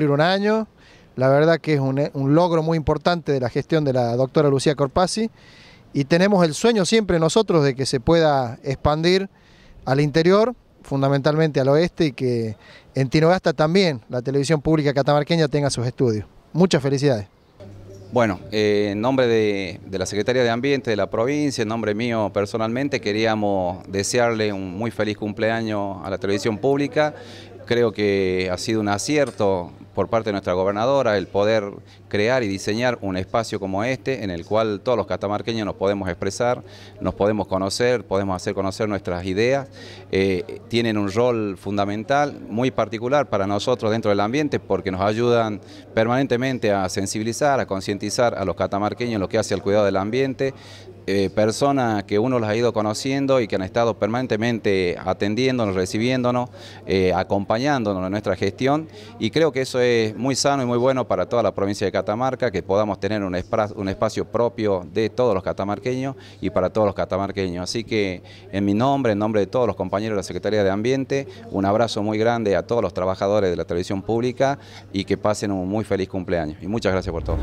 un año, la verdad que es eh, un, logro muy importante de la gestión de la doctora Lucía Corpasi, y tenemos el sueño siempre nosotros de que se pueda expandir al interior, fundamentalmente al oeste y que en Tinogasta también la televisión pública catamarqueña tenga sus estudios. Muchas felicidades. Bueno, eh, en nombre de, de, la Secretaría de Ambiente de la provincia, en nombre mío personalmente, queríamos desearle un muy feliz cumpleaños a la televisión pública. Creo que ha sido un acierto por parte de nuestra gobernadora el poder crear y diseñar un espacio como este en el cual todos los catamarqueños nos podemos expresar, nos podemos conocer, podemos hacer conocer nuestras ideas. Eh, tienen un rol fundamental, muy particular para nosotros dentro del ambiente porque nos ayudan permanentemente a sensibilizar, a concientizar a los catamarqueños en lo que hace al cuidado del ambiente, eh, personas que uno las ha ido conociendo y que han estado permanentemente atendiéndonos, recibiéndonos, eh, acompañándonos en nuestra gestión y creo que eso es muy sano y muy bueno para toda la provincia de Catamarca, que podamos tener un, un espacio propio de todos los catamarqueños y para todos los catamarqueños. Así que en mi nombre, en nombre de todos los compañeros de la Secretaría de Ambiente, un abrazo muy grande a todos los trabajadores de la televisión pública y que pasen un muy feliz cumpleaños. Y muchas gracias por todo.